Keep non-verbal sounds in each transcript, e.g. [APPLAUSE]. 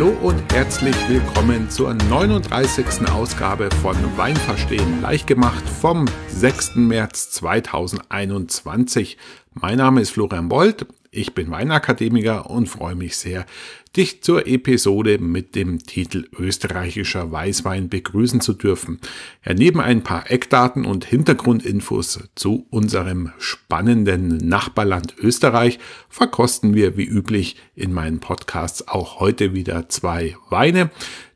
Hallo und herzlich willkommen zur 39. Ausgabe von Wein verstehen leicht gemacht vom 6. März 2021. Mein Name ist Florian Bold, ich bin Weinakademiker und freue mich sehr, dich zur Episode mit dem Titel Österreichischer Weißwein begrüßen zu dürfen. Ja, neben ein paar Eckdaten und Hintergrundinfos zu unserem spannenden Nachbarland Österreich verkosten wir wie üblich in meinen Podcasts auch heute wieder zwei Weine.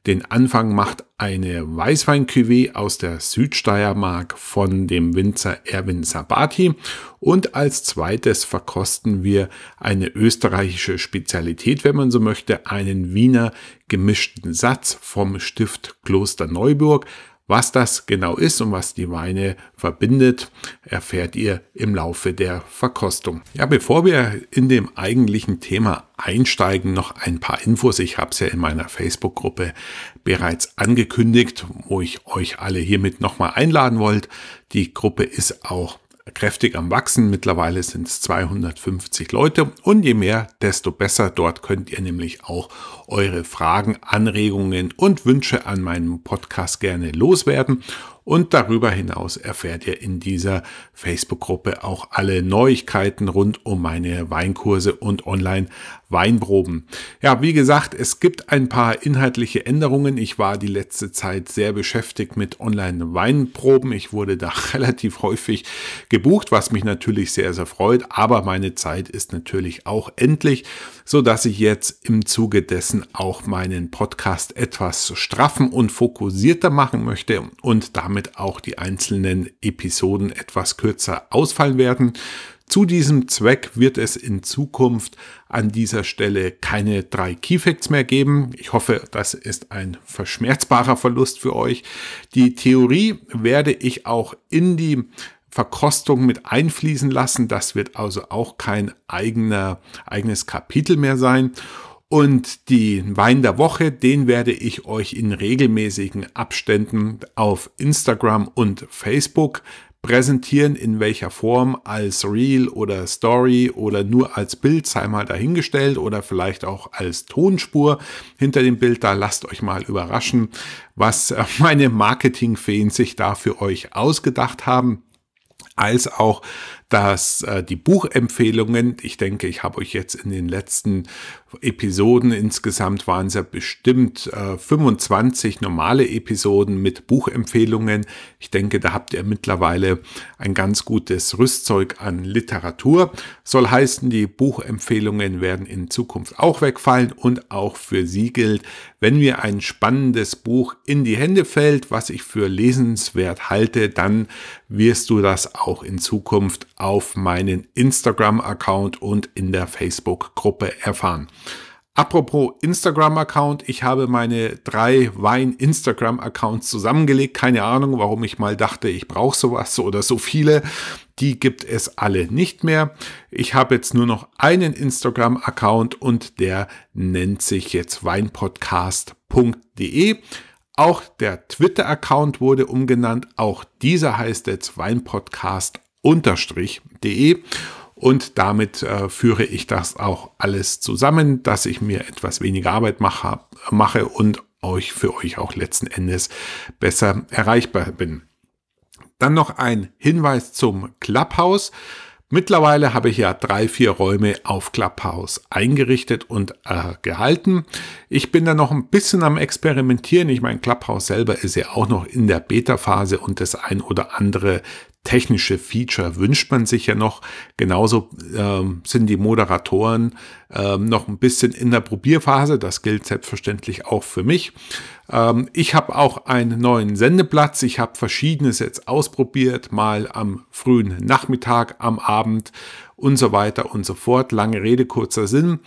Den Anfang macht eine weißwein aus der Südsteiermark von dem Winzer Erwin Sabati. Und als zweites verkosten wir eine österreichische Spezialität, wenn man so möchte möchte einen Wiener gemischten Satz vom Stift Kloster Neuburg. Was das genau ist und was die Weine verbindet, erfährt ihr im Laufe der Verkostung. Ja, bevor wir in dem eigentlichen Thema einsteigen, noch ein paar Infos. Ich habe es ja in meiner Facebook-Gruppe bereits angekündigt, wo ich euch alle hiermit nochmal einladen wollt. Die Gruppe ist auch kräftig am Wachsen. Mittlerweile sind es 250 Leute und je mehr, desto besser. Dort könnt ihr nämlich auch eure Fragen, Anregungen und Wünsche an meinem Podcast gerne loswerden. Und darüber hinaus erfährt ihr in dieser Facebook-Gruppe auch alle Neuigkeiten rund um meine Weinkurse und Online-Weinproben. Ja, wie gesagt, es gibt ein paar inhaltliche Änderungen. Ich war die letzte Zeit sehr beschäftigt mit Online-Weinproben. Ich wurde da [LAUGHS] relativ häufig gebucht, was mich natürlich sehr, sehr freut. Aber meine Zeit ist natürlich auch endlich so dass ich jetzt im Zuge dessen auch meinen Podcast etwas straffen und fokussierter machen möchte und damit auch die einzelnen Episoden etwas kürzer ausfallen werden. Zu diesem Zweck wird es in Zukunft an dieser Stelle keine drei Keyfacts mehr geben. Ich hoffe, das ist ein verschmerzbarer Verlust für euch. Die Theorie werde ich auch in die Verkostung mit einfließen lassen. Das wird also auch kein eigener, eigenes Kapitel mehr sein. Und den Wein der Woche, den werde ich euch in regelmäßigen Abständen auf Instagram und Facebook präsentieren, in welcher Form, als Reel oder Story oder nur als Bild, sei mal dahingestellt oder vielleicht auch als Tonspur hinter dem Bild. Da lasst euch mal überraschen, was äh, meine Marketingfeen sich da für euch ausgedacht haben als auch, dass äh, die Buchempfehlungen, ich denke, ich habe euch jetzt in den letzten Episoden. Insgesamt waren es ja bestimmt äh, 25 normale Episoden mit Buchempfehlungen. Ich denke, da habt ihr mittlerweile ein ganz gutes Rüstzeug an Literatur. Soll heißen, die Buchempfehlungen werden in Zukunft auch wegfallen und auch für Sie gilt, wenn mir ein spannendes Buch in die Hände fällt, was ich für lesenswert halte, dann wirst du das auch in Zukunft auf meinen Instagram-Account und in der Facebook-Gruppe erfahren. Apropos Instagram-Account, ich habe meine drei Wein-Instagram-Accounts zusammengelegt. Keine Ahnung, warum ich mal dachte, ich brauche sowas oder so viele. Die gibt es alle nicht mehr. Ich habe jetzt nur noch einen Instagram-Account und der nennt sich jetzt weinpodcast.de. Auch der Twitter-Account wurde umgenannt. Auch dieser heißt jetzt weinpodcast-de. Und damit äh, führe ich das auch alles zusammen, dass ich mir etwas weniger Arbeit mache, mache und euch für euch auch letzten Endes besser erreichbar bin. Dann noch ein Hinweis zum Clubhouse. Mittlerweile habe ich ja drei, vier Räume auf Clubhouse eingerichtet und äh, gehalten. Ich bin da noch ein bisschen am Experimentieren. Ich meine, Clubhouse selber ist ja auch noch in der Beta-Phase und das ein oder andere technische Feature wünscht man sich ja noch. Genauso ähm, sind die Moderatoren ähm, noch ein bisschen in der Probierphase. Das gilt selbstverständlich auch für mich. Ähm, ich habe auch einen neuen Sendeplatz. Ich habe verschiedenes jetzt ausprobiert, mal am frühen Nachmittag, am Abend und so weiter und so fort. Lange Rede, kurzer Sinn.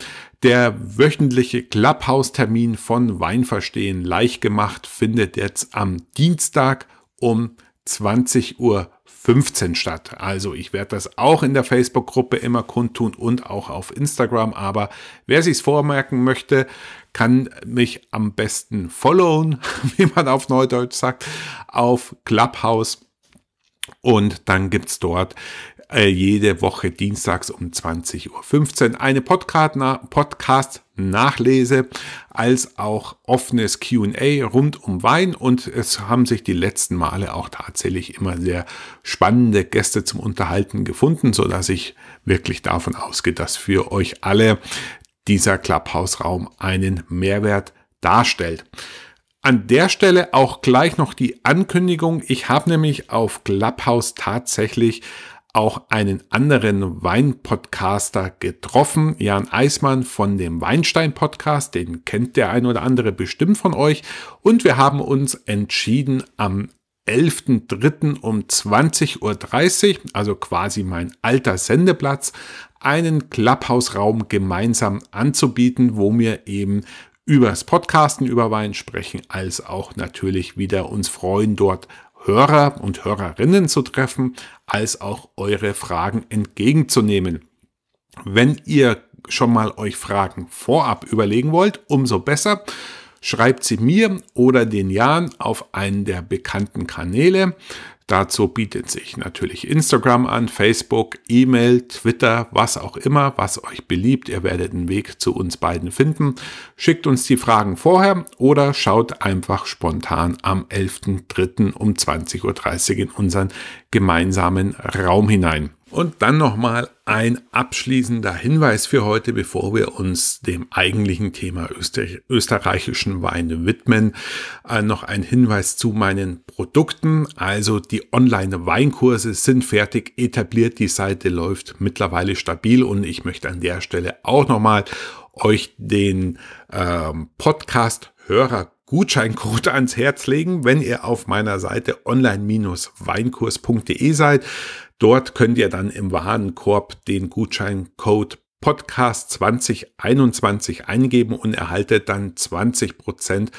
Der wöchentliche Clubhouse-Termin von Weinverstehen leicht gemacht findet jetzt am Dienstag um 20 Uhr 15 statt. Also ich werde das auch in der Facebook-Gruppe immer kundtun und auch auf Instagram. Aber wer sich's vormerken möchte, kann mich am besten followen, [LAUGHS] wie man auf Neudeutsch sagt, auf Clubhouse. Und dann gibt's dort äh, jede Woche dienstags um 20.15 Uhr eine Podcast-Nachlese als auch offenes QA rund um Wein. Und es haben sich die letzten Male auch tatsächlich immer sehr spannende Gäste zum Unterhalten gefunden, sodass ich wirklich davon ausgehe, dass für euch alle dieser Clubhouse-Raum einen Mehrwert darstellt. An der Stelle auch gleich noch die Ankündigung. Ich habe nämlich auf Clubhouse tatsächlich auch einen anderen Weinpodcaster getroffen, Jan Eismann von dem Weinstein Podcast, den kennt der ein oder andere bestimmt von euch. Und wir haben uns entschieden, am 11.03. um 20.30 Uhr, also quasi mein alter Sendeplatz, einen Clubhouse-Raum gemeinsam anzubieten, wo wir eben übers Podcasten über Wein sprechen, als auch natürlich wieder uns freuen, dort Hörer und Hörerinnen zu treffen, als auch eure Fragen entgegenzunehmen. Wenn ihr schon mal euch Fragen vorab überlegen wollt, umso besser. Schreibt sie mir oder den Jan auf einen der bekannten Kanäle. Dazu bietet sich natürlich Instagram an, Facebook, E-Mail, Twitter, was auch immer, was euch beliebt. Ihr werdet einen Weg zu uns beiden finden. Schickt uns die Fragen vorher oder schaut einfach spontan am 11.3. um 20.30 Uhr in unseren gemeinsamen Raum hinein. Und dann nochmal ein abschließender Hinweis für heute, bevor wir uns dem eigentlichen Thema österreichischen Weine widmen. Äh, noch ein Hinweis zu meinen Produkten. Also die Online-Weinkurse sind fertig etabliert. Die Seite läuft mittlerweile stabil und ich möchte an der Stelle auch nochmal euch den ähm, Podcast Hörer Gutscheincode ans Herz legen, wenn ihr auf meiner Seite online-weinkurs.de seid. Dort könnt ihr dann im Warenkorb den Gutscheincode Podcast 2021 eingeben und erhaltet dann 20%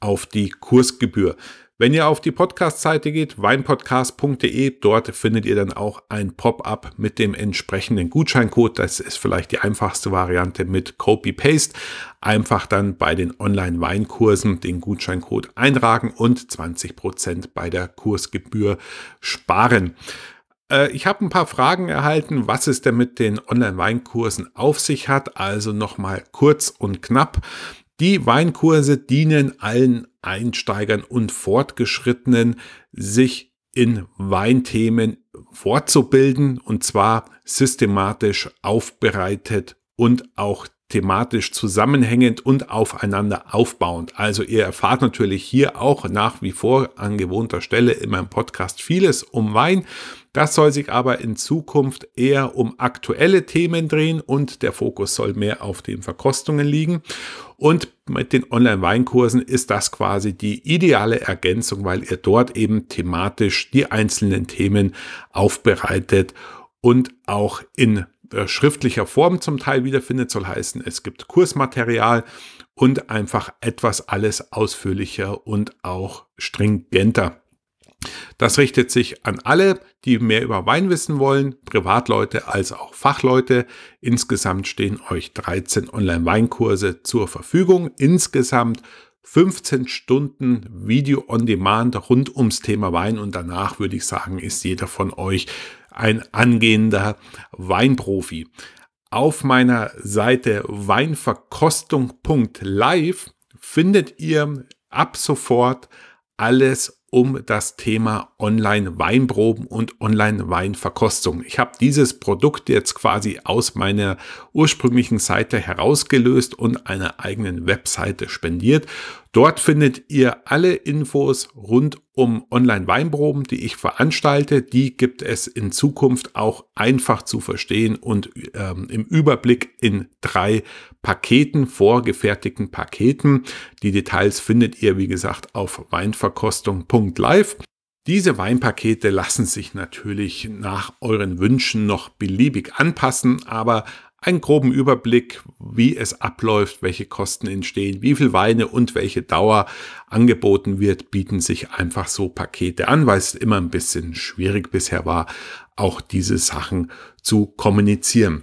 auf die Kursgebühr. Wenn ihr auf die Podcast-Seite geht, weinpodcast.de, dort findet ihr dann auch ein Pop-up mit dem entsprechenden Gutscheincode. Das ist vielleicht die einfachste Variante mit Copy-Paste. Einfach dann bei den Online-Weinkursen den Gutscheincode einragen und 20% bei der Kursgebühr sparen. Äh, ich habe ein paar Fragen erhalten, was es denn mit den Online-Weinkursen auf sich hat. Also nochmal kurz und knapp. Die Weinkurse dienen allen Einsteigern und Fortgeschrittenen, sich in Weinthemen fortzubilden und zwar systematisch aufbereitet und auch thematisch zusammenhängend und aufeinander aufbauend. Also ihr erfahrt natürlich hier auch nach wie vor an gewohnter Stelle in meinem Podcast vieles um Wein. Das soll sich aber in Zukunft eher um aktuelle Themen drehen und der Fokus soll mehr auf den Verkostungen liegen. Und mit den Online-Weinkursen ist das quasi die ideale Ergänzung, weil ihr dort eben thematisch die einzelnen Themen aufbereitet und auch in äh, schriftlicher Form zum Teil wiederfindet, soll heißen, es gibt Kursmaterial und einfach etwas alles ausführlicher und auch stringenter. Das richtet sich an alle, die mehr über Wein wissen wollen, Privatleute als auch Fachleute. Insgesamt stehen euch 13 Online-Weinkurse zur Verfügung. Insgesamt 15 Stunden Video on Demand rund ums Thema Wein und danach würde ich sagen, ist jeder von euch ein angehender Weinprofi. Auf meiner Seite weinverkostung.live findet ihr ab sofort alles um das Thema Online-Weinproben und Online-Weinverkostung. Ich habe dieses Produkt jetzt quasi aus meiner ursprünglichen Seite herausgelöst und einer eigenen Webseite spendiert, Dort findet ihr alle Infos rund um Online-Weinproben, die ich veranstalte. Die gibt es in Zukunft auch einfach zu verstehen und ähm, im Überblick in drei Paketen, vorgefertigten Paketen. Die Details findet ihr, wie gesagt, auf weinverkostung.live. Diese Weinpakete lassen sich natürlich nach euren Wünschen noch beliebig anpassen, aber einen groben Überblick, wie es abläuft, welche Kosten entstehen, wie viel Weine und welche Dauer angeboten wird, bieten sich einfach so Pakete an, weil es immer ein bisschen schwierig bisher war, auch diese Sachen zu kommunizieren.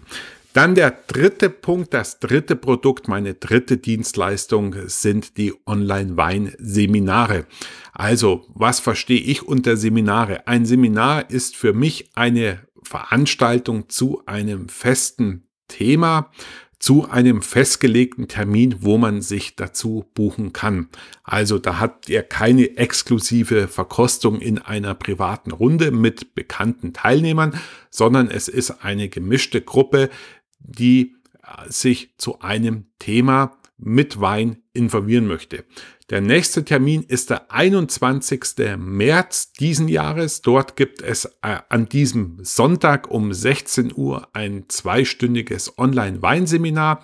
Dann der dritte Punkt, das dritte Produkt, meine dritte Dienstleistung sind die Online-Wein-Seminare. Also, was verstehe ich unter Seminare? Ein Seminar ist für mich eine Veranstaltung zu einem festen Thema zu einem festgelegten Termin, wo man sich dazu buchen kann. Also da habt ihr keine exklusive Verkostung in einer privaten Runde mit bekannten Teilnehmern, sondern es ist eine gemischte Gruppe, die sich zu einem Thema mit Wein informieren möchte. Der nächste Termin ist der 21. März diesen Jahres. Dort gibt es äh, an diesem Sonntag um 16 Uhr ein zweistündiges Online-Weinseminar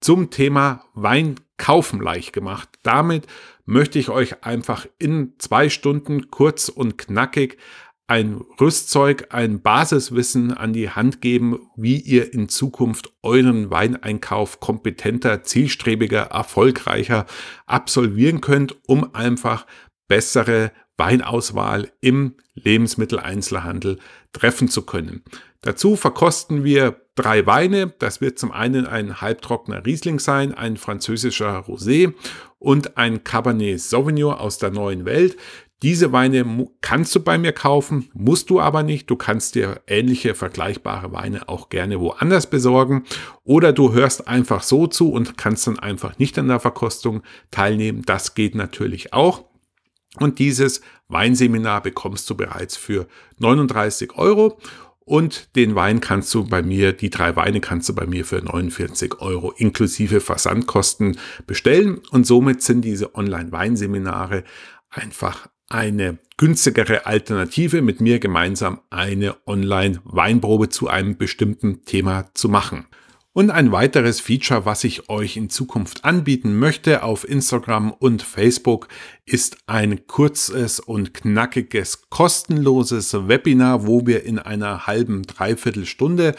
zum Thema Wein kaufen leicht gemacht. Damit möchte ich euch einfach in zwei Stunden kurz und knackig ein Rüstzeug, ein Basiswissen an die Hand geben, wie ihr in Zukunft euren Weineinkauf kompetenter, zielstrebiger, erfolgreicher absolvieren könnt, um einfach bessere Weinauswahl im Lebensmitteleinzelhandel treffen zu können. Dazu verkosten wir drei Weine. Das wird zum einen ein halbtrockener Riesling sein, ein französischer Rosé und ein Cabernet Sauvignon aus der neuen Welt. Diese Weine kannst du bei mir kaufen, musst du aber nicht. Du kannst dir ähnliche, vergleichbare Weine auch gerne woanders besorgen. Oder du hörst einfach so zu und kannst dann einfach nicht an der Verkostung teilnehmen. Das geht natürlich auch. Und dieses Weinseminar bekommst du bereits für 39 Euro. Und den Wein kannst du bei mir, die drei Weine kannst du bei mir für 49 Euro inklusive Versandkosten bestellen. Und somit sind diese Online-Weinseminare einfach eine günstigere Alternative, mit mir gemeinsam eine Online-Weinprobe zu einem bestimmten Thema zu machen. Und ein weiteres Feature, was ich euch in Zukunft anbieten möchte auf Instagram und Facebook, ist ein kurzes und knackiges kostenloses Webinar, wo wir in einer halben Dreiviertelstunde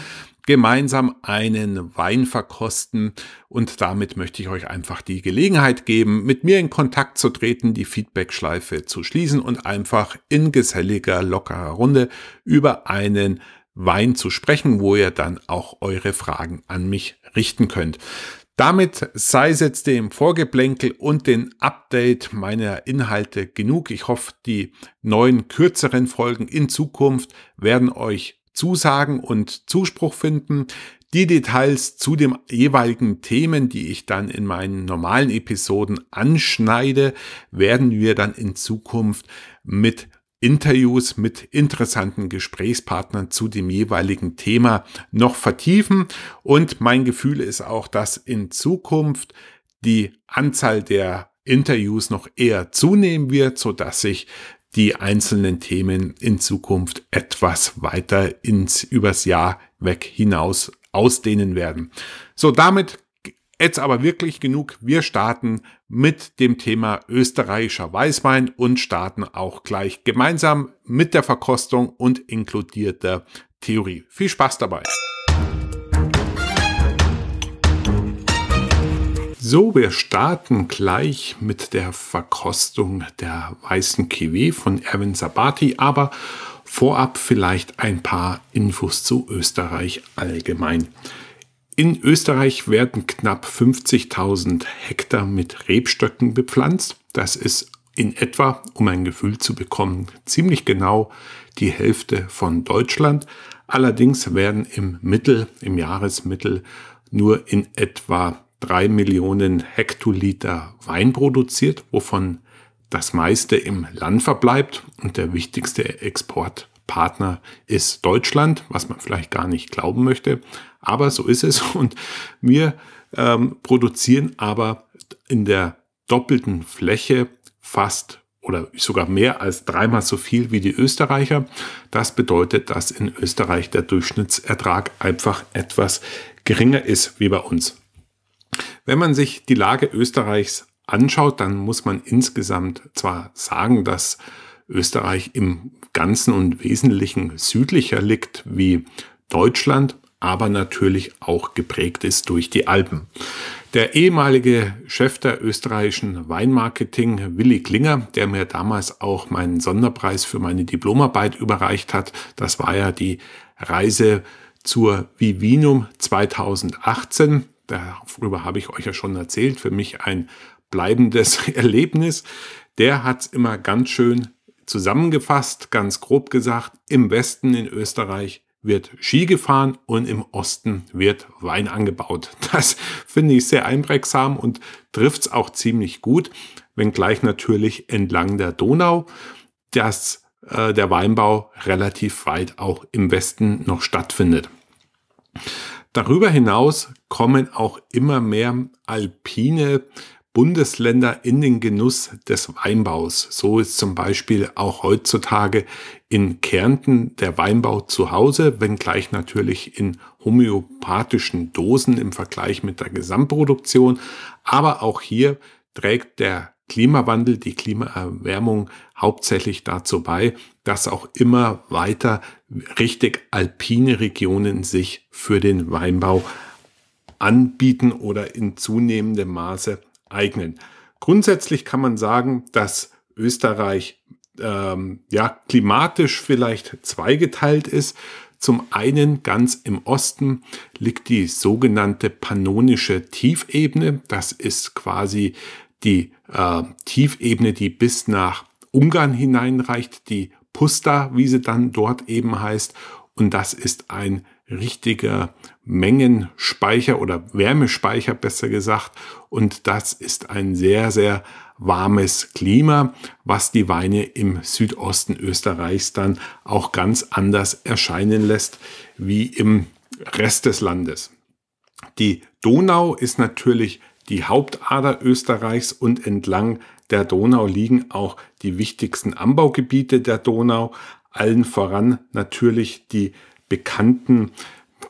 gemeinsam einen Wein verkosten. Und damit möchte ich euch einfach die Gelegenheit geben, mit mir in Kontakt zu treten, die Feedback-Schleife zu schließen und einfach in geselliger, lockerer Runde über einen Wein zu sprechen, wo ihr dann auch eure Fragen an mich richten könnt. Damit sei es jetzt dem Vorgeplänkel und den Update meiner Inhalte genug. Ich hoffe, die neuen kürzeren Folgen in Zukunft werden euch Zusagen und Zuspruch finden. Die Details zu den jeweiligen Themen, die ich dann in meinen normalen Episoden anschneide, werden wir dann in Zukunft mit Interviews mit interessanten Gesprächspartnern zu dem jeweiligen Thema noch vertiefen. Und mein Gefühl ist auch, dass in Zukunft die Anzahl der Interviews noch eher zunehmen wird, so dass sich die einzelnen Themen in Zukunft etwas weiter ins übers Jahr weg hinaus ausdehnen werden. So, damit jetzt aber wirklich genug. Wir starten mit dem Thema österreichischer Weißwein und starten auch gleich gemeinsam mit der Verkostung und inkludierter Theorie. Viel Spaß dabei! So, wir starten gleich mit der Verkostung der weißen Kiwi von Erwin Sabati, aber vorab vielleicht ein paar Infos zu Österreich allgemein. In Österreich werden knapp 50.000 Hektar mit Rebstöcken bepflanzt. Das ist in etwa, um ein Gefühl zu bekommen, ziemlich genau die Hälfte von Deutschland. Allerdings werden im Mittel, im Jahresmittel nur in etwa drei Millionen Hektoliter Wein produziert, wovon das meiste im Land verbleibt und der wichtigste Exportpartner ist Deutschland, was man vielleicht gar nicht glauben möchte, aber so ist es [LAUGHS] und wir ähm, produzieren aber in der doppelten Fläche fast oder sogar mehr als dreimal so viel wie die Österreicher. Das bedeutet, dass in Österreich der Durchschnittsertrag einfach etwas geringer ist wie bei uns. Wenn man sich die Lage Österreichs anschaut, dann muss man insgesamt zwar sagen, dass Österreich im Ganzen und Wesentlichen südlicher liegt wie Deutschland, aber natürlich auch geprägt ist durch die Alpen. Der ehemalige Chef der österreichischen Weinmarketing, Willi Klinger, der mir damals auch meinen Sonderpreis für meine Diplomarbeit überreicht hat, das war ja die Reise zur Vivinum 2018 darüber habe ich euch ja schon erzählt, für mich ein bleibendes [LAUGHS] Erlebnis. Der hat es immer ganz schön zusammengefasst, ganz grob gesagt, im Westen in Österreich wird Ski gefahren und im Osten wird Wein angebaut. [LAUGHS] Das finde ich sehr einprägsam und trifft es auch ziemlich gut, wenngleich natürlich entlang der Donau dass äh, der Weinbau relativ weit auch im Westen noch stattfindet. Darüber hinaus kommen auch immer mehr alpine Bundesländer in den Genuss des Weinbaus. So ist zum Beispiel auch heutzutage in Kärnten der Weinbau zu Hause, wenngleich natürlich in homöopathischen Dosen im Vergleich mit der Gesamtproduktion. Aber auch hier trägt der Klimawandel, die Klimaerwärmung hauptsächlich dazu bei, dass auch immer weiter richtig alpine Regionen sich für den Weinbau anbieten oder in zunehmendem Maße eignen. Grundsätzlich kann man sagen, dass Österreich ähm, ja klimatisch vielleicht zweigeteilt ist. Zum einen ganz im Osten liegt die sogenannte pannonische Tiefebene. Das ist quasi die äh, Tiefebene, die bis nach Ungarn hineinreicht, die Puster, wie sie dann dort eben heißt. Und das ist ein richtiger Mengenspeicher oder Wärmespeicher besser gesagt. Und das ist ein sehr, sehr warmes Klima, was die Weine im Südosten Österreichs dann auch ganz anders erscheinen lässt wie im Rest des Landes. Die Donau ist natürlich die Hauptader Österreichs und entlang der Donau liegen auch die wichtigsten Anbaugebiete der Donau, allen voran natürlich die bekannten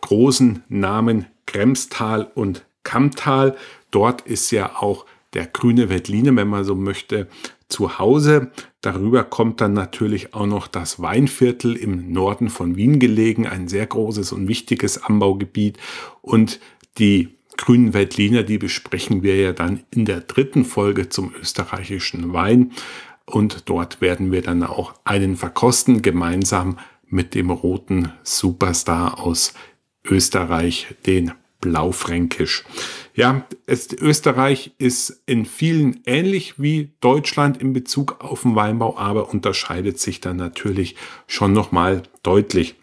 großen Namen Kremstal und Kammtal. Dort ist ja auch der grüne Wettline, wenn man so möchte, zu Hause. Darüber kommt dann natürlich auch noch das Weinviertel im Norden von Wien gelegen, ein sehr großes und wichtiges Anbaugebiet und die grünen Veltliner, die besprechen wir ja dann in der dritten Folge zum österreichischen Wein. Und dort werden wir dann auch einen verkosten, gemeinsam mit dem roten Superstar aus Österreich, den Blaufränkisch. Ja, es, Österreich ist in vielen ähnlich wie Deutschland in Bezug auf den Weinbau, aber unterscheidet sich dann natürlich schon nochmal deutlich.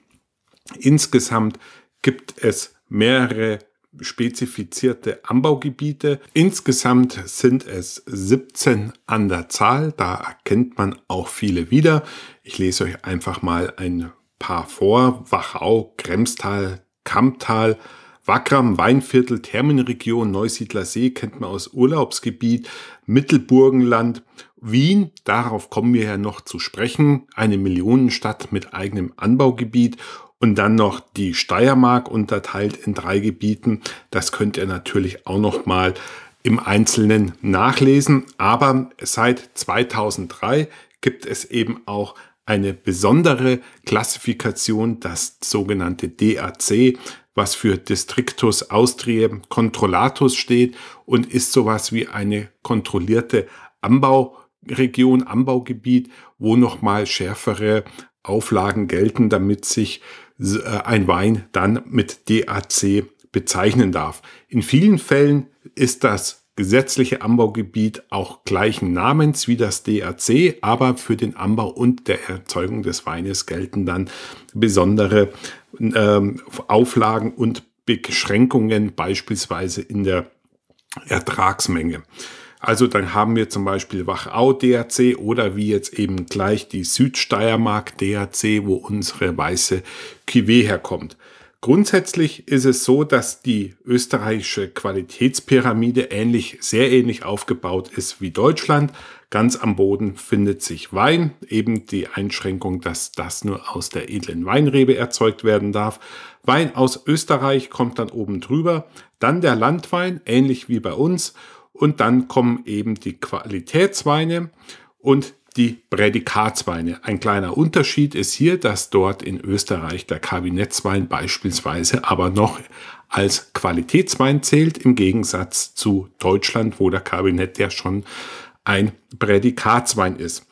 Insgesamt gibt es mehrere spezifizierte Anbaugebiete. Insgesamt sind es 17 an der Zahl. Da erkennt man auch viele wieder. Ich lese euch einfach mal ein paar vor. Wachau, Kremstal, Kamptal, Wackram, Weinviertel, Terminregion, Neusiedler See kennt man aus Urlaubsgebiet, Mittelburgenland, Wien, darauf kommen wir ja noch zu sprechen, eine Millionenstadt mit eigenem Anbaugebiet und dann noch die Steiermark unterteilt in drei Gebieten. Das könnt ihr natürlich auch noch mal im Einzelnen nachlesen. Aber seit 2003 gibt es eben auch eine besondere Klassifikation, das sogenannte DAC, was für Distriktus Austriae Controllatus steht und ist sowas wie eine kontrollierte Anbauregion, Anbaugebiet, wo nochmal schärfere Auflagen gelten, damit sich äh, ein Wein dann mit DAC bezeichnen darf. In vielen Fällen ist das gesetzliche Anbaugebiet auch gleichen Namens wie das DAC, aber für den Anbau und der Erzeugung des Weines gelten dann besondere ähm, Auflagen und Beschränkungen, beispielsweise in der Ertragsmenge. Also dann haben wir zum Beispiel Wachau DRC oder wie jetzt eben gleich die Südsteiermark DRC, wo unsere weiße Cuvée herkommt. Grundsätzlich ist es so, dass die österreichische Qualitätspyramide ähnlich, sehr ähnlich aufgebaut ist wie Deutschland. Ganz am Boden findet sich Wein, eben die Einschränkung, dass das nur aus der edlen Weinrebe erzeugt werden darf. Wein aus Österreich kommt dann oben drüber, dann der Landwein, ähnlich wie bei uns und dann kommen eben die Qualitätsweine und die Prädikatsweine. Ein kleiner Unterschied ist hier, dass dort in Österreich der Kabinettswein beispielsweise aber noch als Qualitätswein zählt, im Gegensatz zu Deutschland, wo der Kabinett ja schon ein Prädikatswein ist.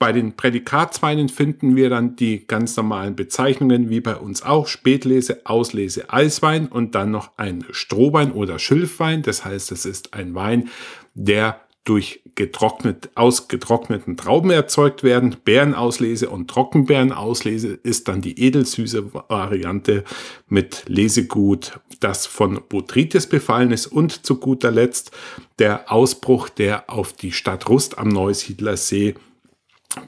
Bei den Prädikatsweinen finden wir dann die ganz normalen Bezeichnungen, wie bei uns auch, Spätlese, Auslese, Eiswein und dann noch ein Strohwein oder Schilfwein. Das heißt, es ist ein Wein, der durch getrocknet, ausgetrockneten Trauben erzeugt werden. Beerenauslese und Trockenbeerenauslese ist dann die edelsüße Variante mit Lesegut, das von Botrytis befallen ist und zu guter Letzt der Ausbruch, der auf die Stadt Rust am Neusiedler See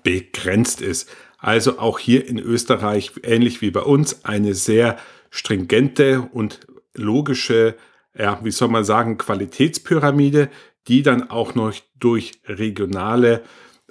begrenzt ist. Also auch hier in Österreich, ähnlich wie bei uns, eine sehr stringente und logische, ja, wie soll man sagen, Qualitätspyramide, die dann auch noch durch regionale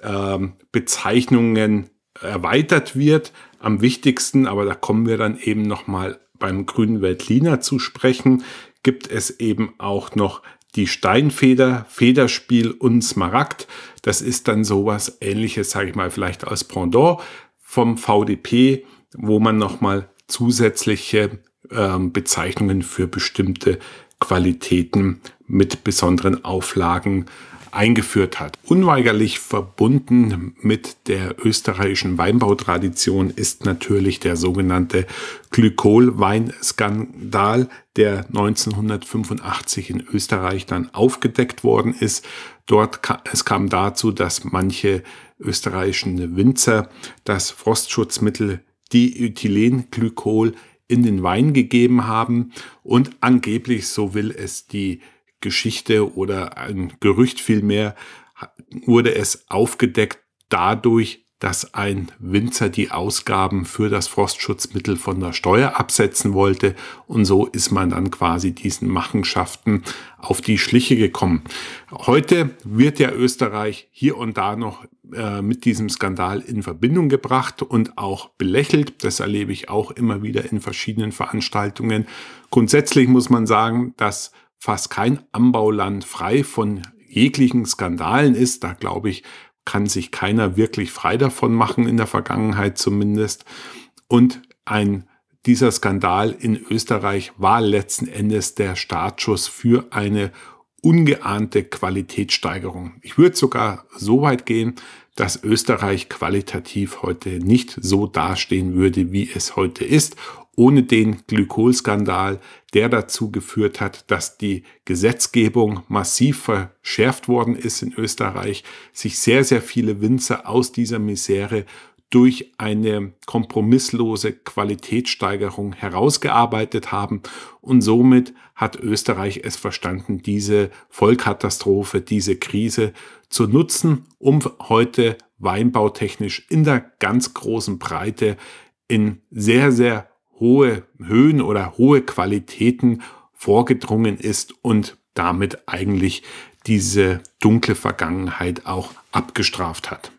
ähm, Bezeichnungen erweitert wird. Am wichtigsten, aber da kommen wir dann eben nochmal beim grünen Weltliner zu sprechen, gibt es eben auch noch die Steinfeder, Federspiel und Smaragd. Das ist dann sowas ähnliches, sage ich mal, vielleicht als Pendant vom VDP, wo man nochmal zusätzliche ähm, Bezeichnungen für bestimmte Qualitäten mit besonderen Auflagen eingeführt hat. Unweigerlich verbunden mit der österreichischen Weinbautradition ist natürlich der sogenannte Glykol-Weinskandal, der 1985 in Österreich dann aufgedeckt worden ist. Dort ka es kam dazu, dass manche österreichischen Winzer das Frostschutzmittel Diethylenglycol in den Wein gegeben haben und angeblich, so will es die Geschichte oder ein Gerücht vielmehr, wurde es aufgedeckt dadurch, dass ein Winzer die Ausgaben für das Frostschutzmittel von der Steuer absetzen wollte. Und so ist man dann quasi diesen Machenschaften auf die Schliche gekommen. Heute wird ja Österreich hier und da noch äh, mit diesem Skandal in Verbindung gebracht und auch belächelt. Das erlebe ich auch immer wieder in verschiedenen Veranstaltungen. Grundsätzlich muss man sagen, dass fast kein Anbauland frei von jeglichen Skandalen ist. Da glaube ich, kann sich keiner wirklich frei davon machen, in der Vergangenheit zumindest. Und ein dieser Skandal in Österreich war letzten Endes der Startschuss für eine ungeahnte Qualitätssteigerung. Ich würde sogar so weit gehen, dass Österreich qualitativ heute nicht so dastehen würde, wie es heute ist, ohne den Glykolskandal, der dazu geführt hat, dass die Gesetzgebung massiv verschärft worden ist in Österreich, sich sehr, sehr viele Winzer aus dieser Misere durch eine kompromisslose Qualitätssteigerung herausgearbeitet haben. Und somit hat Österreich es verstanden, diese Vollkatastrophe, diese Krise zu nutzen, um heute weinbautechnisch in der ganz großen Breite in sehr, sehr hohe Höhen oder hohe Qualitäten vorgedrungen ist und damit eigentlich diese dunkle Vergangenheit auch abgestraft hat.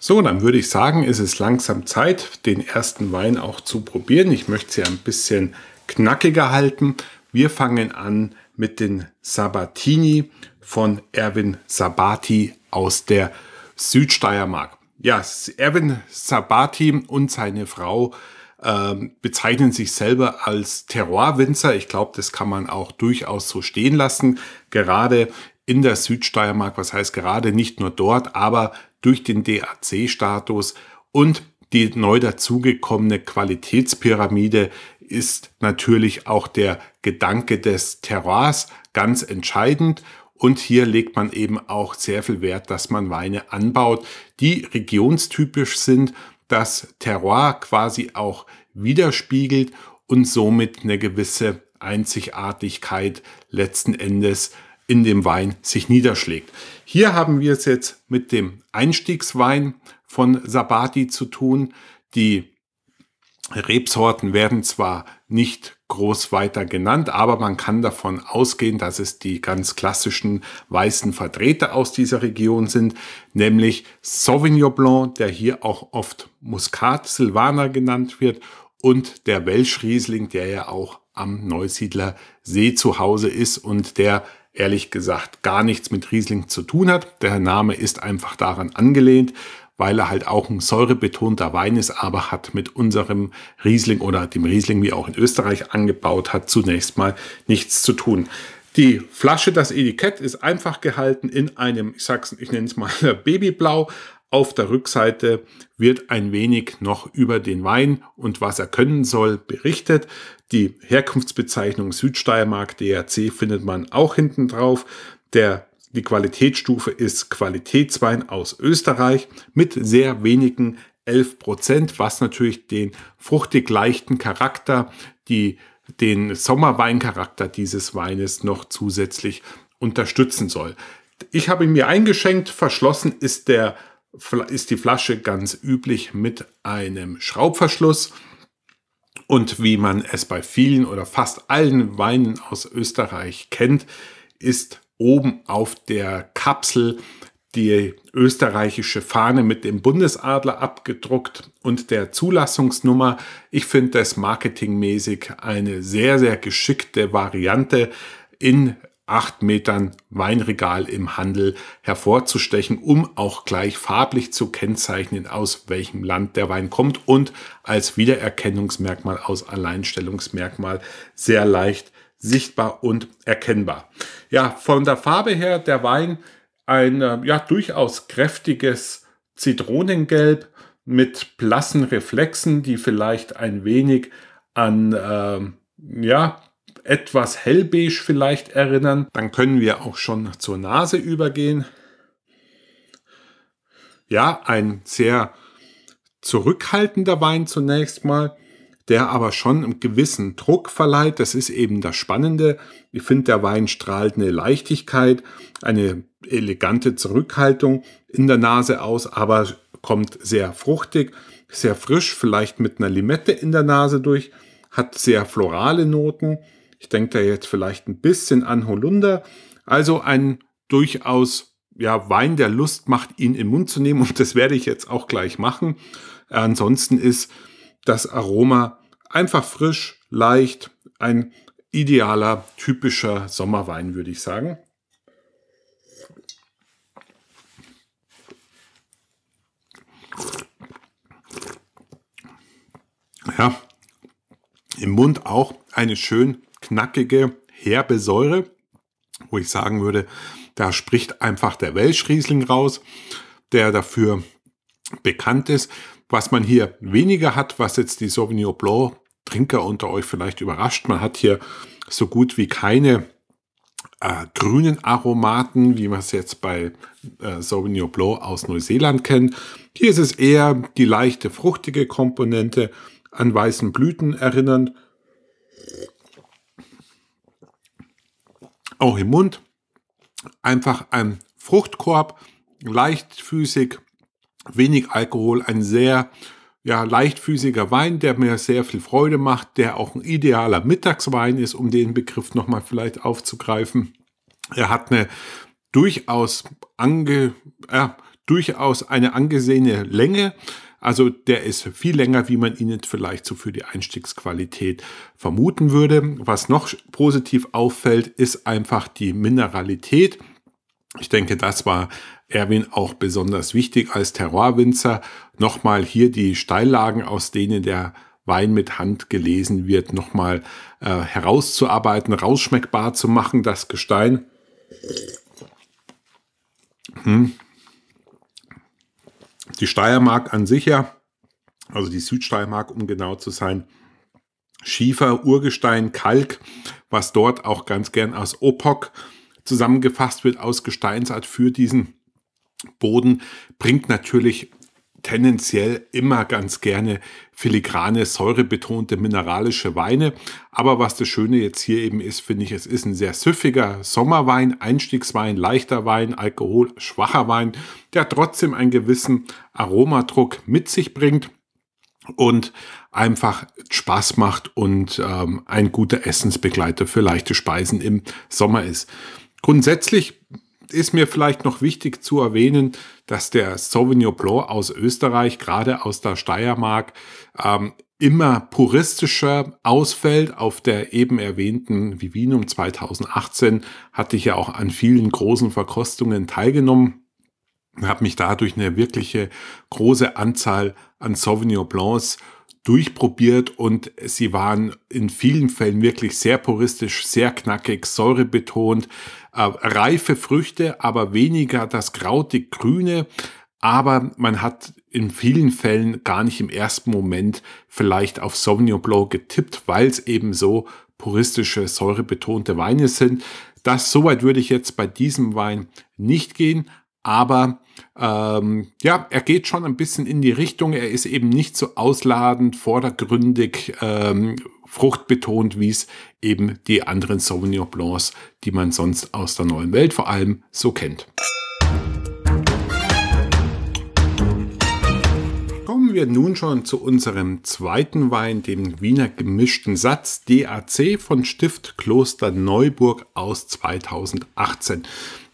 So, dann würde ich sagen, ist es langsam Zeit, den ersten Wein auch zu probieren. Ich möchte sie ein bisschen knackiger halten. Wir fangen an mit den Sabatini von Erwin Sabati aus der Südsteiermark. Ja, Erwin Sabati und seine Frau äh, bezeichnen sich selber als Terroir-Winzer. Ich glaube, das kann man auch durchaus so stehen lassen. Gerade in der Südsteiermark, was heißt gerade nicht nur dort, aber durch den DAC-Status und die neu dazugekommene Qualitätspyramide ist natürlich auch der Gedanke des Terroirs ganz entscheidend. Und hier legt man eben auch sehr viel Wert, dass man Weine anbaut, die regionstypisch sind, das Terroir quasi auch widerspiegelt und somit eine gewisse Einzigartigkeit letzten Endes in dem Wein sich niederschlägt. Hier haben wir es jetzt mit dem Einstiegswein von Sabati zu tun. Die Rebsorten werden zwar nicht groß weiter genannt, aber man kann davon ausgehen, dass es die ganz klassischen weißen Vertreter aus dieser Region sind, nämlich Sauvignon Blanc, der hier auch oft Muscat Silvaner genannt wird, und der Welschriesling, der ja auch am Neusiedler See zu Hause ist und der ehrlich gesagt gar nichts mit Riesling zu tun hat. Der Name ist einfach daran angelehnt, weil er halt auch ein säurebetonter Wein ist, aber hat mit unserem Riesling oder dem Riesling, wie auch in Österreich angebaut hat, zunächst mal nichts zu tun. Die Flasche, das Etikett ist einfach gehalten in einem, ich sag's, ich nenne es mal [LAUGHS] Babyblau, auf der Rückseite wird ein wenig noch über den Wein und was er können soll berichtet. Die Herkunftsbezeichnung Südsteiermark DRC findet man auch hinten drauf. Der die Qualitätsstufe ist Qualitätswein aus Österreich mit sehr wenigen 11 Prozent, was natürlich den fruchtig leichten Charakter, die, den Sommerweincharakter dieses Weines noch zusätzlich unterstützen soll. Ich habe ihn mir eingeschenkt, verschlossen ist der ist die Flasche ganz üblich mit einem Schraubverschluss. Und wie man es bei vielen oder fast allen Weinen aus Österreich kennt, ist oben auf der Kapsel die österreichische Fahne mit dem Bundesadler abgedruckt und der Zulassungsnummer. Ich finde das marketingmäßig eine sehr, sehr geschickte Variante in 8 Metern Weinregal im Handel hervorzustechen, um auch gleich farblich zu kennzeichnen, aus welchem Land der Wein kommt und als Wiedererkennungsmerkmal, aus Alleinstellungsmerkmal sehr leicht sichtbar und erkennbar. Ja, von der Farbe her der Wein ein äh, ja durchaus kräftiges Zitronengelb mit blassen Reflexen, die vielleicht ein wenig an äh, ja etwas hellbeige vielleicht erinnern. Dann können wir auch schon zur Nase übergehen. Ja, ein sehr zurückhaltender Wein zunächst mal, der aber schon einen gewissen Druck verleiht. Das ist eben das Spannende. Ich finde, der Wein strahlt eine Leichtigkeit, eine elegante Zurückhaltung in der Nase aus, aber kommt sehr fruchtig, sehr frisch, vielleicht mit einer Limette in der Nase durch, hat sehr florale Noten. Ich denke da jetzt vielleicht ein bisschen an Holunder. Also ein durchaus ja, Wein der Lust macht, ihn im Mund zu nehmen. Und das werde ich jetzt auch gleich machen. Ansonsten ist das Aroma einfach frisch, leicht, ein idealer, typischer Sommerwein, würde ich sagen. Ja, im Mund auch eine schön knackige, herbe Säure, wo ich sagen würde, da spricht einfach der Welschriesling raus, der dafür bekannt ist. Was man hier weniger hat, was jetzt die Sauvignon Blanc Trinker unter euch vielleicht überrascht, man hat hier so gut wie keine äh, grünen Aromaten, wie man es jetzt bei äh, Sauvignon Blanc aus Neuseeland kennt. Hier ist es eher die leichte fruchtige Komponente an weißen Blüten erinnernd auch im Mund. Einfach ein Fruchtkorb, leichtfüßig, wenig Alkohol, ein sehr ja, leichtfüßiger Wein, der mir sehr viel Freude macht, der auch ein idealer Mittagswein ist, um den Begriff nochmal vielleicht aufzugreifen. Er hat eine durchaus, ange, äh, durchaus eine angesehene Länge. Also der ist viel länger, wie man ihn vielleicht so für die Einstiegsqualität vermuten würde. Was noch positiv auffällt, ist einfach die Mineralität. Ich denke, das war Erwin auch besonders wichtig als Terrorwinzer. Nochmal hier die Steillagen, aus denen der Wein mit Hand gelesen wird, nochmal äh, herauszuarbeiten, rausschmeckbar zu machen, das Gestein. Hm die Steiermark an sich ja, also die Südsteiermark, um genau zu sein, Schiefer, Urgestein, Kalk, was dort auch ganz gern aus OPOC zusammengefasst wird, aus Gesteinsart für diesen Boden, bringt natürlich tendenziell immer ganz gerne filigrane, säurebetonte mineralische Weine. Aber was das Schöne jetzt hier eben ist, finde ich, es ist ein sehr süffiger Sommerwein, Einstiegswein, leichter Wein, alkoholschwacher Wein, der trotzdem einen gewissen Aromadruck mit sich bringt und einfach Spaß macht und ähm, ein guter Essensbegleiter für leichte Speisen im Sommer ist. Grundsätzlich ist mir vielleicht noch wichtig zu erwähnen, dass der Sauvignon Blanc aus Österreich, gerade aus der Steiermark, ähm, immer puristischer ausfällt. Auf der eben erwähnten Vivinum 2018 hatte ich ja auch an vielen großen Verkostungen teilgenommen und habe mich dadurch eine wirkliche große Anzahl an Sauvignon Blancs durchprobiert und sie waren in vielen Fällen wirklich sehr puristisch, sehr knackig, säurebetont, äh, reife Früchte, aber weniger das krautig Grüne. Aber man hat in vielen Fällen gar nicht im ersten Moment vielleicht auf Sauvignon Blanc getippt, weil es eben so puristische, säurebetonte Weine sind. Das soweit würde ich jetzt bei diesem Wein nicht gehen, aber ähm, ja, er geht schon ein bisschen in die Richtung. Er ist eben nicht so ausladend, vordergründig, ähm, fruchtbetont, wie es eben die anderen Sauvignon Blancs, die man sonst aus der neuen Welt vor allem so kennt. Kommen wir nun schon zu unserem zweiten Wein, dem Wiener gemischten Satz DAC von Stift Kloster Neuburg aus 2018.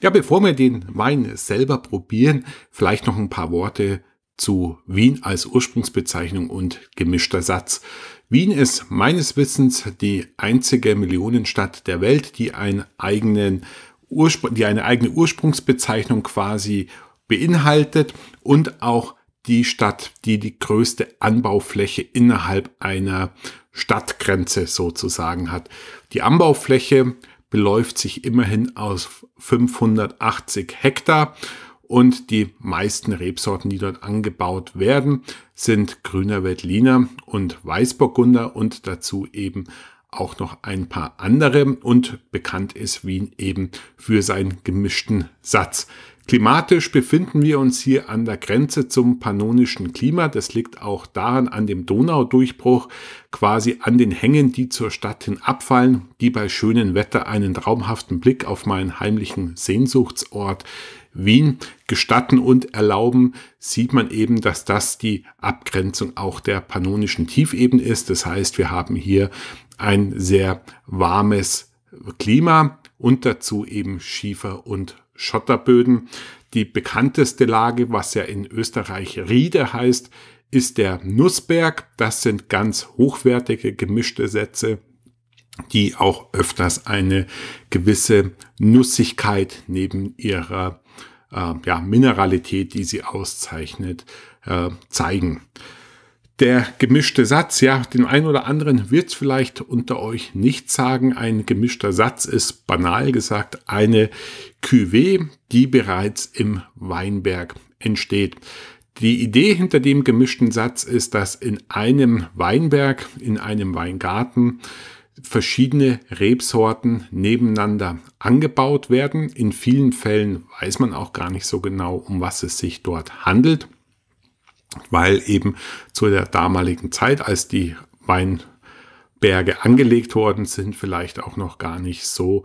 Ja, bevor wir den Wein selber probieren, vielleicht noch ein paar Worte zu Wien als Ursprungsbezeichnung und gemischter Satz. Wien ist meines Wissens die einzige Millionenstadt der Welt, die, einen eigenen die eine eigene Ursprungsbezeichnung quasi beinhaltet und auch die Stadt, die die größte Anbaufläche innerhalb einer Stadtgrenze sozusagen hat. Die Anbaufläche beläuft sich immerhin aus 580 Hektar und die meisten Rebsorten, die dort angebaut werden, sind grüner Veltliner und Weißburgunder und dazu eben auch noch ein paar andere und bekannt ist Wien eben für seinen gemischten Satz. Klimatisch befinden wir uns hier an der Grenze zum pannonischen Klima. Das liegt auch daran an dem Donaudurchbruch, quasi an den Hängen, die zur Stadt hin abfallen, die bei schönem Wetter einen traumhaften Blick auf meinen heimlichen Sehnsuchtsort Wien gestatten und erlauben, sieht man eben, dass das die Abgrenzung auch der pannonischen Tiefebene ist. Das heißt, wir haben hier ein sehr warmes Klima und dazu eben Schiefer und Schotterböden. Die bekannteste Lage, was ja in Österreich Riede heißt, ist der Nussberg. Das sind ganz hochwertige gemischte Sätze, die auch öfters eine gewisse Nussigkeit neben ihrer äh, ja, Mineralität, die sie auszeichnet, äh, zeigen der gemischte Satz, ja, dem einen oder anderen wird es vielleicht unter euch nicht sagen. Ein gemischter Satz ist banal gesagt eine Cuvée, die bereits im Weinberg entsteht. Die Idee hinter dem gemischten Satz ist, dass in einem Weinberg, in einem Weingarten verschiedene Rebsorten nebeneinander angebaut werden. In vielen Fällen weiß man auch gar nicht so genau, um was es sich dort handelt weil eben zu der damaligen Zeit, als die Weinberge angelegt worden sind, vielleicht auch noch gar nicht so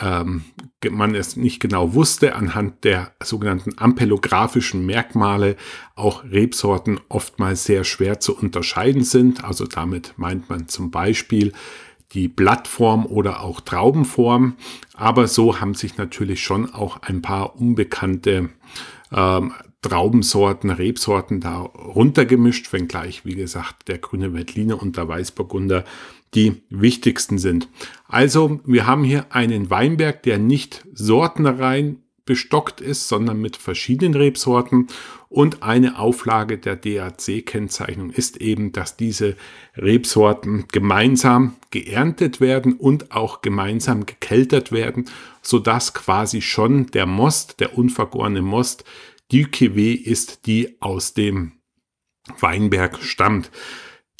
ähm, man es nicht genau wusste, anhand der sogenannten ampelografischen Merkmale auch Rebsorten oftmals sehr schwer zu unterscheiden sind. Also damit meint man zum Beispiel die Blattform oder auch Traubenform. Aber so haben sich natürlich schon auch ein paar unbekannte ähm, Traubensorten, Rebsorten da runtergemischt, wenngleich, wie gesagt, der grüne Veltliner und der Weißburgunder die wichtigsten sind. Also, wir haben hier einen Weinberg, der nicht sortenrein bestockt ist, sondern mit verschiedenen Rebsorten. Und eine Auflage der DAC-Kennzeichnung ist eben, dass diese Rebsorten gemeinsam geerntet werden und auch gemeinsam gekeltert werden, sodass quasi schon der Most, der unvergorene Most, die Cuvée ist, die aus dem Weinberg stammt.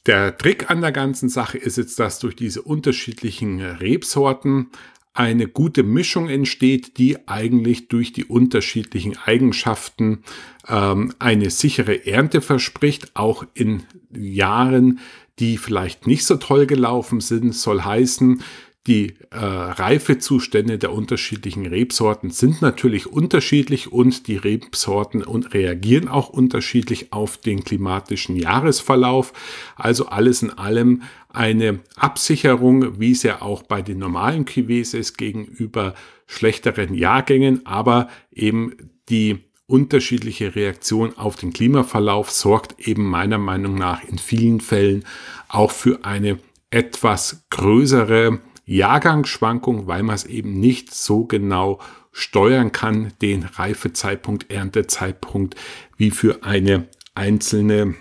Der Trick an der ganzen Sache ist jetzt, dass durch diese unterschiedlichen Rebsorten eine gute Mischung entsteht, die eigentlich durch die unterschiedlichen Eigenschaften ähm, eine sichere Ernte verspricht, auch in Jahren, die vielleicht nicht so toll gelaufen sind, soll heißen, die äh, Reifezustände der unterschiedlichen Rebsorten sind natürlich unterschiedlich und die Rebsorten und reagieren auch unterschiedlich auf den klimatischen Jahresverlauf. Also alles in allem eine Absicherung, wie es ja auch bei den normalen Cuvées ist, gegenüber schlechteren Jahrgängen, aber eben die unterschiedliche Reaktion auf den Klimaverlauf sorgt eben meiner Meinung nach in vielen Fällen auch für eine etwas größere Jahrgangsschwankung, weil man es eben nicht so genau steuern kann, den Reifezeitpunkt, Erntezeitpunkt, wie für eine einzelne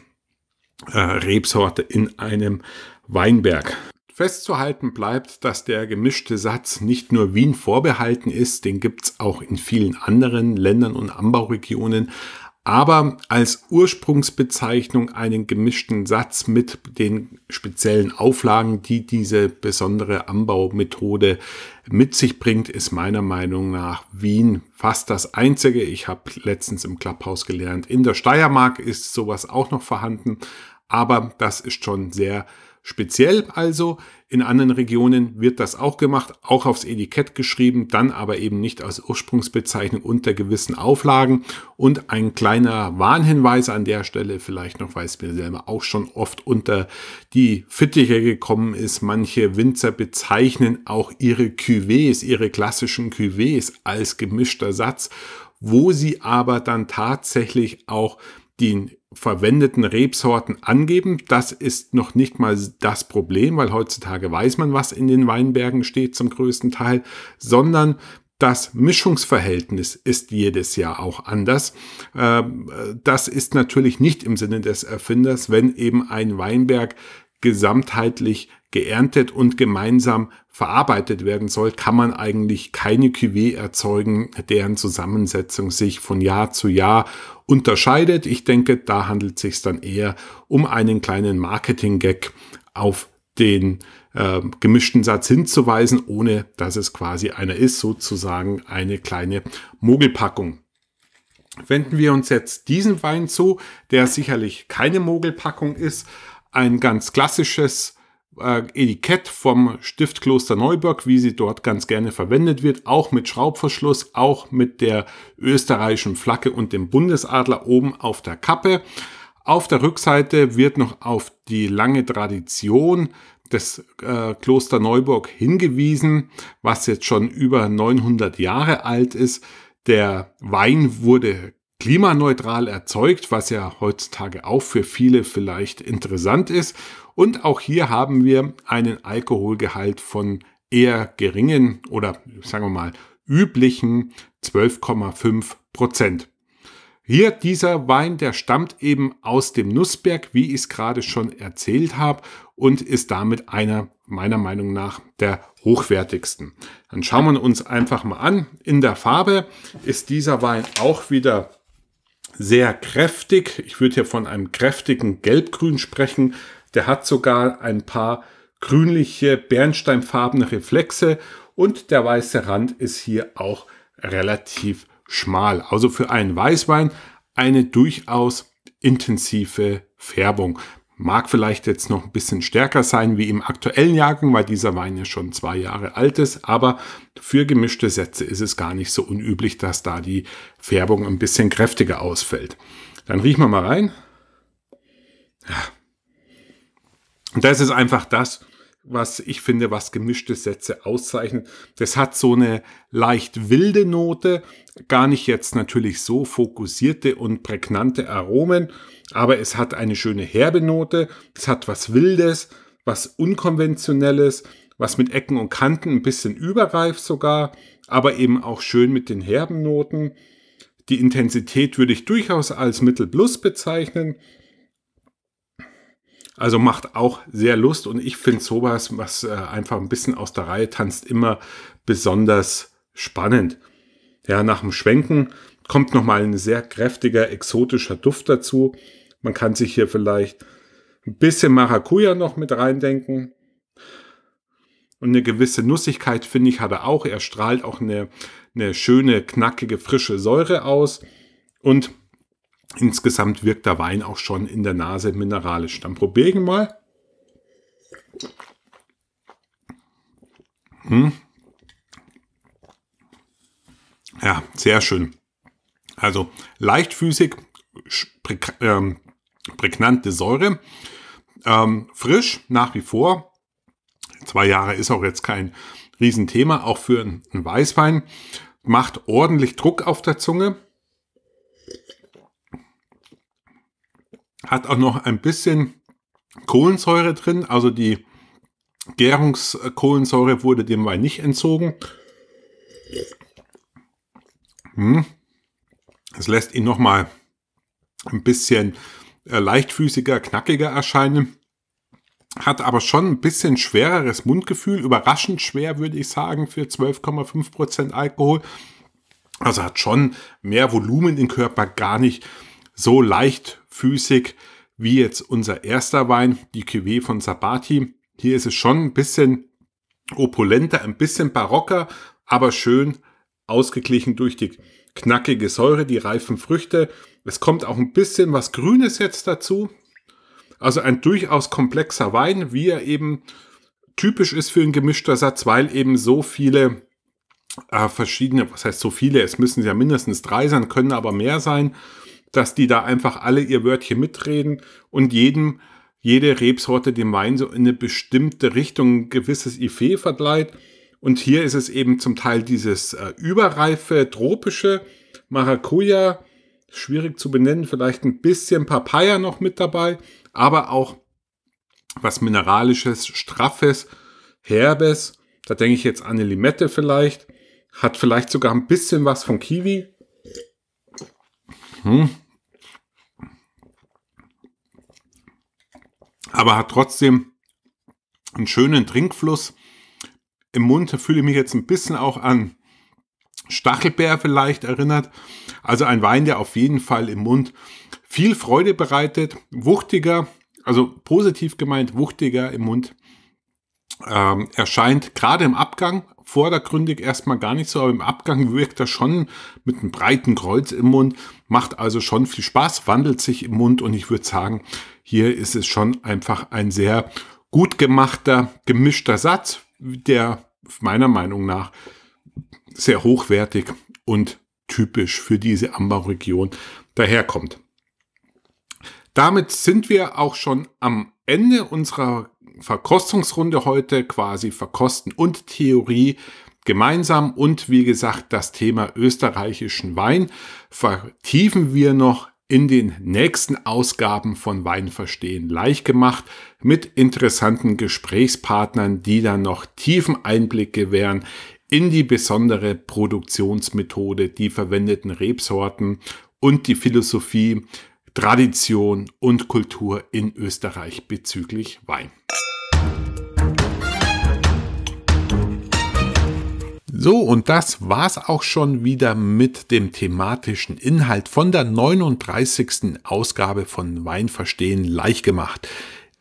äh, Rebsorte in einem Weinberg. Festzuhalten bleibt, dass der gemischte Satz nicht nur Wien vorbehalten ist, den gibt es auch in vielen anderen Ländern und Anbauregionen, aber als Ursprungsbezeichnung einen gemischten Satz mit den speziellen Auflagen, die diese besondere Anbaumethode mit sich bringt, ist meiner Meinung nach Wien fast das einzige. Ich habe letztens im Clubhaus gelernt, in der Steiermark ist sowas auch noch vorhanden, aber das ist schon sehr Speziell also, in anderen Regionen wird das auch gemacht, auch aufs Etikett geschrieben, dann aber eben nicht als Ursprungsbezeichnung unter gewissen Auflagen. Und ein kleiner Warnhinweis an der Stelle, vielleicht noch, weil es mir selber auch schon oft unter die Fittiche gekommen ist, manche Winzer bezeichnen auch ihre Cuvées, ihre klassischen Cuvées als gemischter Satz, wo sie aber dann tatsächlich auch den verwendeten Rebsorten angeben. Das ist noch nicht mal das Problem, weil heutzutage weiß man, was in den Weinbergen steht zum größten Teil, sondern das Mischungsverhältnis ist jedes Jahr auch anders. Ähm, äh, das ist natürlich nicht im Sinne des Erfinders, wenn eben ein Weinberg gesamtheitlich geerntet und gemeinsam verarbeitet werden soll, kann man eigentlich keine Cuvée erzeugen, deren Zusammensetzung sich von Jahr zu Jahr unterscheidet. Ich denke, da handelt es sich dann eher um einen kleinen Marketing-Gag auf den äh, gemischten Satz hinzuweisen, ohne dass es quasi einer ist, sozusagen eine kleine Mogelpackung. Wenden wir uns jetzt diesen Wein zu, der sicherlich keine Mogelpackung ist, ein ganz klassisches äh, Etikett vom Stift Kloster Neuburg, wie sie dort ganz gerne verwendet wird, auch mit Schraubverschluss, auch mit der österreichischen Flagge und dem Bundesadler oben auf der Kappe. Auf der Rückseite wird noch auf die lange Tradition des äh, Kloster Neuburg hingewiesen, was jetzt schon über 900 Jahre alt ist. Der Wein wurde klimaneutral erzeugt, was ja heutzutage auch für viele vielleicht interessant ist. Und auch hier haben wir einen Alkoholgehalt von eher geringen oder sagen wir mal üblichen 12,5 Prozent. Hier dieser Wein, der stammt eben aus dem Nussberg, wie ich es gerade schon erzählt habe, und ist damit einer meiner Meinung nach der hochwertigsten. Dann schauen wir uns einfach mal an. In der Farbe ist dieser Wein auch wieder sehr kräftig. Ich würde hier von einem kräftigen Gelbgrün sprechen, der hat sogar ein paar grünliche, bernsteinfarbene Reflexe und der weiße Rand ist hier auch relativ schmal. Also für einen Weißwein eine durchaus intensive Färbung. Mag vielleicht jetzt noch ein bisschen stärker sein wie im aktuellen Jahrgang, weil dieser Wein ja schon zwei Jahre alt ist. Aber für gemischte Sätze ist es gar nicht so unüblich, dass da die Färbung ein bisschen kräftiger ausfällt. Dann riechen wir mal rein. Ja, und das ist einfach das, was ich finde, was gemischte Sätze auszeichnet. Das hat so eine leicht wilde Note, gar nicht jetzt natürlich so fokussierte und prägnante Aromen, aber es hat eine schöne herbe Note, es hat was Wildes, was Unkonventionelles, was mit Ecken und Kanten ein bisschen überreif sogar, aber eben auch schön mit den herben Noten. Die Intensität würde ich durchaus als Mittel plus bezeichnen. Also macht auch sehr Lust und ich finde sowas, was äh, einfach ein bisschen aus der Reihe tanzt, immer besonders spannend. Ja, nach dem Schwenken kommt nochmal ein sehr kräftiger, exotischer Duft dazu. Man kann sich hier vielleicht ein bisschen Maracuja noch mit reindenken. Und eine gewisse Nussigkeit, finde ich, hat er auch. Er strahlt auch eine, eine schöne, knackige, frische Säure aus. Und Insgesamt wirkt der Wein auch schon in der Nase mineralisch. Dann probiere ich mal. Hm. Ja, sehr schön. Also leichtfüßig, ähm, prägnante Säure, ähm, frisch nach wie vor. Zwei Jahre ist auch jetzt kein Riesenthema, auch für einen Weißwein. Macht ordentlich Druck auf der Zunge hat auch noch ein bisschen Kohlensäure drin, also die Gärungskohlensäure wurde dem Wein nicht entzogen. Hm. Das lässt ihn nochmal ein bisschen äh, leichtfüßiger, knackiger erscheinen. Hat aber schon ein bisschen schwereres Mundgefühl. Überraschend schwer, würde ich sagen, für 12,5% Alkohol. Also hat schon mehr Volumen im Körper, gar nicht so leichtfüßig wie jetzt unser erster Wein, die Cuvée von Sabati. Hier ist es schon ein bisschen opulenter, ein bisschen barocker, aber schön ausgeglichen durch die knackige Säure, die reifen Früchte. Es kommt auch ein bisschen was Grünes jetzt dazu. Also ein durchaus komplexer Wein, wie er eben typisch ist für einen gemischter Satz, weil eben so viele äh, verschiedene, was heißt so viele, es müssen ja mindestens drei sein, können aber mehr sein, dass die da einfach alle ihr Wörtchen mitreden und jedem, jede Rebsorte dem Wein so in eine bestimmte Richtung ein gewisses Ife verleiht. Und hier ist es eben zum Teil dieses äh, überreife, tropische Maracuja, schwierig zu benennen, vielleicht ein bisschen Papaya noch mit dabei, aber auch was Mineralisches, Straffes, Herbes. Da denke ich jetzt an eine Limette vielleicht. Hat vielleicht sogar ein bisschen was von Kiwi. Hm. Aber hat trotzdem einen schönen Trinkfluss. Im Mund fühle ich mich jetzt ein bisschen auch an Stachelbeer vielleicht erinnert. Also ein Wein, der auf jeden Fall im Mund viel Freude bereitet, wuchtiger, also positiv gemeint, wuchtiger im Mund ähm, erscheint, gerade im Abgang, vordergründig erstmal gar nicht so, aber im Abgang wirkt er schon mit einem breiten Kreuz im Mund, macht also schon viel Spaß, wandelt sich im Mund und ich würde sagen, hier ist es schon einfach ein sehr gut gemachter, gemischter Satz, der meiner Meinung nach sehr hochwertig und typisch für diese Anbauregion daherkommt. Damit sind wir auch schon am Ende unserer Verkostungsrunde heute quasi verkosten und Theorie gemeinsam und wie gesagt das Thema österreichischen Wein vertiefen wir noch in den nächsten Ausgaben von Wein verstehen leicht gemacht mit interessanten Gesprächspartnern, die dann noch tiefen Einblick gewähren in die besondere Produktionsmethode, die verwendeten Rebsorten und die Philosophie, Tradition und Kultur in Österreich bezüglich Wein. So, und das war's auch schon wieder mit dem thematischen Inhalt von der 39. Ausgabe von Wein verstehen leicht gemacht.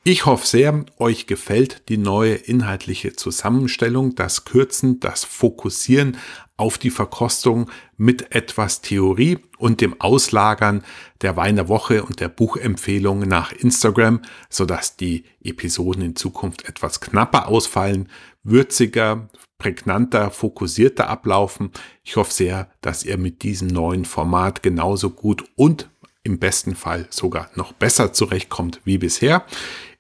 Ich hoffe sehr, euch gefällt die neue inhaltliche Zusammenstellung, das Kürzen, das Fokussieren auf die Verkostung mit etwas Theorie und dem Auslagern der Weiner Woche und der Buchempfehlung nach Instagram, sodass die Episoden in Zukunft etwas knapper ausfallen würziger, prägnanter, fokussierter ablaufen. Ich hoffe sehr, dass ihr mit diesem neuen Format genauso gut und im besten Fall sogar noch besser zurechtkommt wie bisher.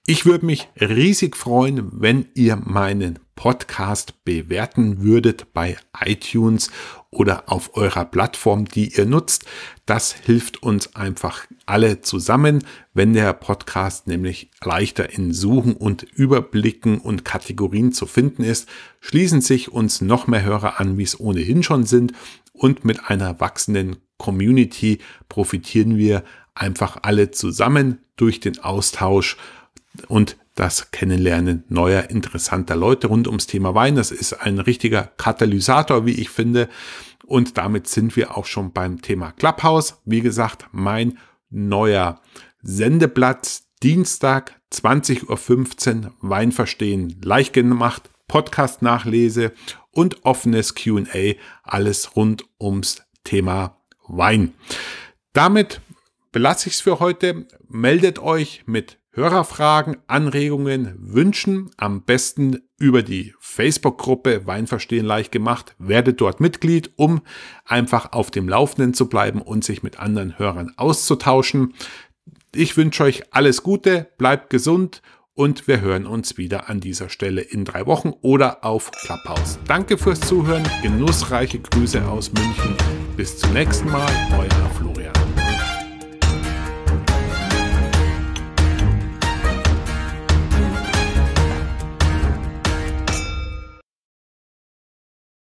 Ich würde mich riesig freuen, wenn ihr meinen Podcast bewerten würdet bei iTunes oder auf eurer Plattform, die ihr nutzt. Das hilft uns einfach alle zusammen, wenn der Podcast nämlich leichter in Suchen und Überblicken und Kategorien zu finden ist, schließen sich uns noch mehr Hörer an, wie es ohnehin schon sind. Und mit einer wachsenden Community profitieren wir einfach alle zusammen durch den Austausch und das Kennenlernen neuer, interessanter Leute rund ums Thema Wein. Das ist ein richtiger Katalysator, wie ich finde. Und damit sind wir auch schon beim Thema Clubhouse. Wie gesagt, mein neuer Sendeplatz Dienstag 20.15 Uhr Wein verstehen leicht gemacht, Podcast Nachlese und offenes Q&A, alles rund ums Thema Wein. Damit belasse ich es für heute. Meldet euch mit Hörerfragen, Anregungen, Wünschen am besten über die Facebook-Gruppe Weinverstehen leicht gemacht. Werdet dort Mitglied, um einfach auf dem Laufenden zu bleiben und sich mit anderen Hörern auszutauschen. Ich wünsche euch alles Gute, bleibt gesund und wir hören uns wieder an dieser Stelle in drei Wochen oder auf Clubhouse. Danke fürs Zuhören, genussreiche Grüße aus München. Bis zum nächsten Mal, euer